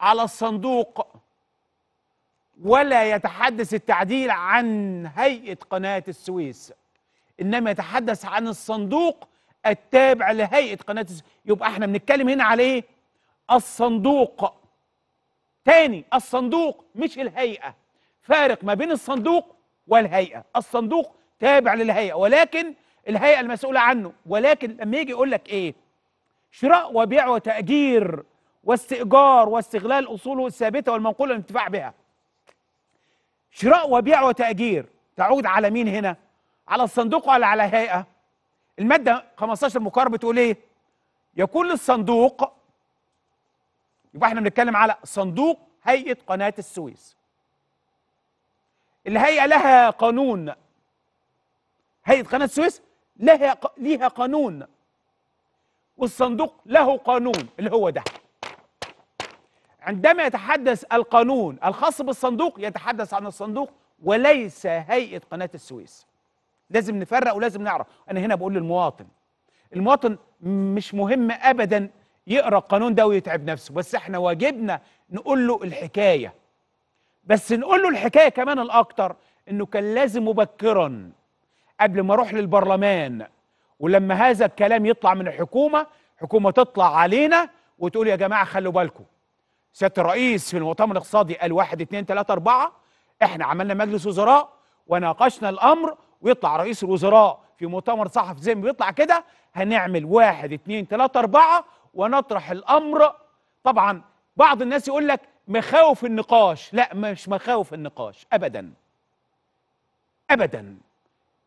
على الصندوق ولا يتحدث التعديل عن هيئة قناة السويس إنما يتحدث عن الصندوق التابع لهيئة قناة السويس يبقى احنا بنتكلم هنا على ايه؟ الصندوق تاني الصندوق مش الهيئة فارق ما بين الصندوق والهيئة الصندوق تابع للهيئة ولكن الهيئة المسؤولة عنه ولكن لما يجي يقول لك ايه؟ شراء وبيع وتأجير واستئجار واستغلال أصوله الثابتة والمنقولة الانتفاع بها شراء وبيع وتأجير تعود على مين هنا؟ على الصندوق ولا على هيئة؟ المادة 15 المقرر بتقول إيه؟ يكون للصندوق يبقى احنا بنتكلم على صندوق هيئة قناة السويس الهيئة لها قانون هيئة قناة السويس لها ليها قانون والصندوق له قانون اللي هو ده عندما يتحدث القانون الخاص بالصندوق يتحدث عن الصندوق وليس هيئة قناة السويس لازم نفرق ولازم نعرف أنا هنا بقول للمواطن المواطن مش مهم أبدا يقرأ القانون ده ويتعب نفسه بس احنا واجبنا نقول له الحكاية بس نقول له الحكاية كمان الأكتر إنه كان لازم مبكرا قبل ما أروح للبرلمان ولما هذا الكلام يطلع من الحكومة حكومة تطلع علينا وتقول يا جماعة خلوا بالكم سياده الرئيس في المؤتمر الاقتصادي قال 1 2 3 4 احنا عملنا مجلس وزراء وناقشنا الامر ويطلع رئيس الوزراء في مؤتمر صحفي زي ما بيطلع كده هنعمل 1 2 3 4 ونطرح الامر طبعا بعض الناس يقول لك مخاوف النقاش لا مش مخاوف النقاش ابدا ابدا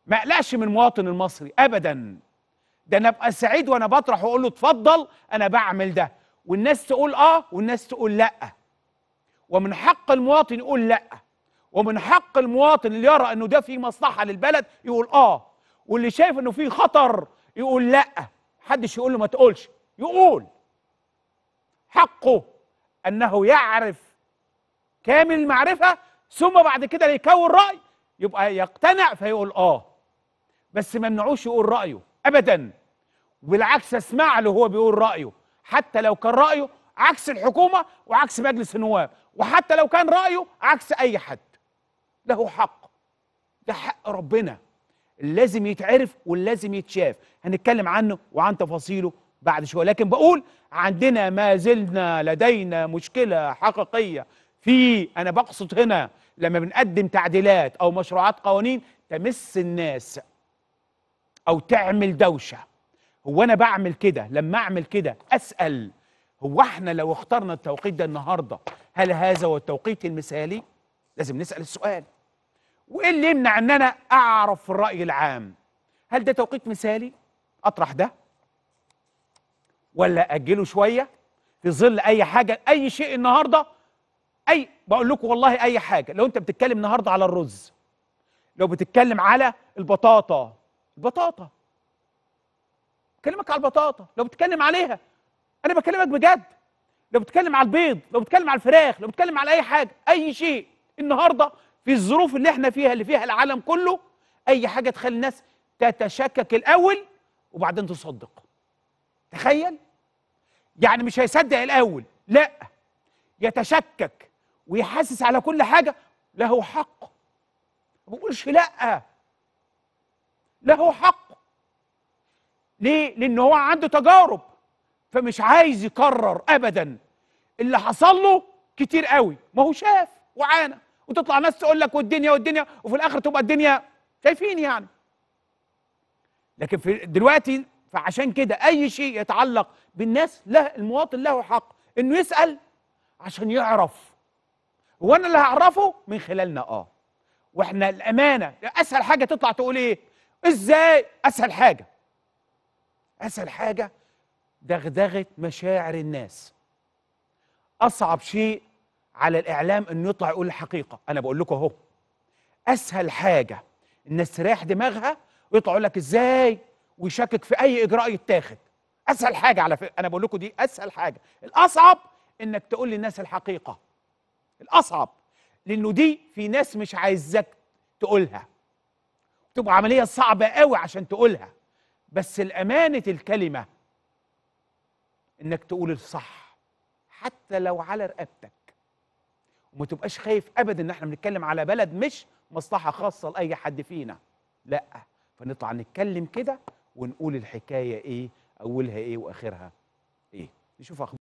ما اقلقش من المواطن المصري ابدا ده انا ابقى سعيد وانا بطرح واقول له اتفضل انا بعمل ده والناس تقول اه والناس تقول لا ومن حق المواطن يقول لا ومن حق المواطن اللي يرى انه ده في مصلحه للبلد يقول اه واللي شايف انه في خطر يقول لا حدش يقول له ما تقولش يقول حقه انه يعرف كامل المعرفه ثم بعد كده يكون راي يبقى يقتنع فيقول اه بس ما يقول رايه ابدا بالعكس اسمع له هو بيقول رايه حتى لو كان رأيه عكس الحكومة وعكس مجلس النواب وحتى لو كان رأيه عكس أي حد له حق ده حق ربنا لازم يتعرف ولازم يتشاف هنتكلم عنه وعن تفاصيله بعد شوية لكن بقول عندنا ما زلنا لدينا مشكلة حقيقية في أنا بقصد هنا لما بنقدم تعديلات أو مشروعات قوانين تمس الناس أو تعمل دوشة هو انا بعمل كده لما اعمل كده اسال هو احنا لو اخترنا التوقيت ده النهارده هل هذا هو التوقيت المثالي لازم نسال السؤال وايه اللي يمنع ان انا اعرف الراي العام هل ده توقيت مثالي اطرح ده ولا اجله شويه في ظل اي حاجه اي شيء النهارده اي بقول لكم والله اي حاجه لو انت بتتكلم النهارده على الرز لو بتتكلم على البطاطا البطاطا بكلمك على البطاطا لو بتتكلم عليها انا بكلمك بجد لو بتتكلم على البيض لو بتتكلم على الفراخ لو بتتكلم على اي حاجه اي شيء النهارده في الظروف اللي احنا فيها اللي فيها العالم كله اي حاجه تخلي الناس تتشكك الاول وبعدين تصدق تخيل يعني مش هيصدق الاول لا يتشكك ويحسس على كل حاجه له حق ما بقولش لا له حق ليه؟ لأن هو عنده تجارب فمش عايز يكرر أبدا اللي حصل له كتير قوي ما هو شاف وعانى وتطلع ناس تقول لك والدنيا والدنيا وفي الآخر تبقى الدنيا شايفين يعني لكن في دلوقتي فعشان كده أي شيء يتعلق بالناس له المواطن له حق إنه يسأل عشان يعرف وانا اللي هعرفه من خلالنا اه واحنا الامانه اسهل حاجه تطلع تقول ايه ازاي اسهل حاجه اسهل حاجه دغدغه مشاعر الناس اصعب شيء على الاعلام انه يطلع يقول الحقيقه انا بقول لكم اهو اسهل حاجه الناس تريح دماغها ويطلع يقول لك ازاي ويشكك في اي اجراء يتاخد اسهل حاجه على فكره انا بقول لكم دي اسهل حاجه الاصعب انك تقول للناس الحقيقه الاصعب لانه دي في ناس مش عايزاك تقولها تبقى عمليه صعبه قوي عشان تقولها بس الأمانة الكلمة إنك تقول الصح حتى لو على رقبتك وما تبقاش خايف أبدا إن إحنا بنتكلم على بلد مش مصلحة خاصة لأي حد فينا لأ فنطلع نتكلم كده ونقول الحكاية إيه أولها إيه وآخرها إيه نشوف أخبار